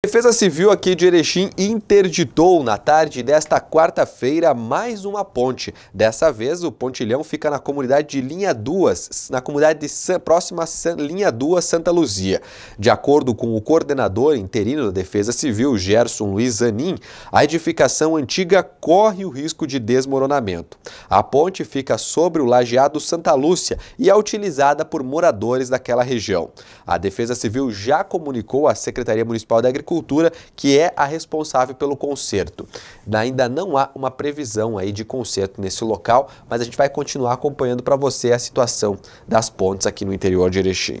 A Defesa Civil aqui de Erechim interditou na tarde desta quarta-feira mais uma ponte. Dessa vez, o pontilhão fica na comunidade de Linha 2, na comunidade de próxima Linha 2, Santa Luzia. De acordo com o coordenador interino da Defesa Civil, Gerson Luiz Zanin, a edificação antiga corre o risco de desmoronamento. A ponte fica sobre o lajeado Santa Lúcia e é utilizada por moradores daquela região. A Defesa Civil já comunicou à Secretaria Municipal da Agricultura Agricultura, que é a responsável pelo conserto. Ainda não há uma previsão aí de conserto nesse local, mas a gente vai continuar acompanhando para você a situação das pontes aqui no interior de Erechim.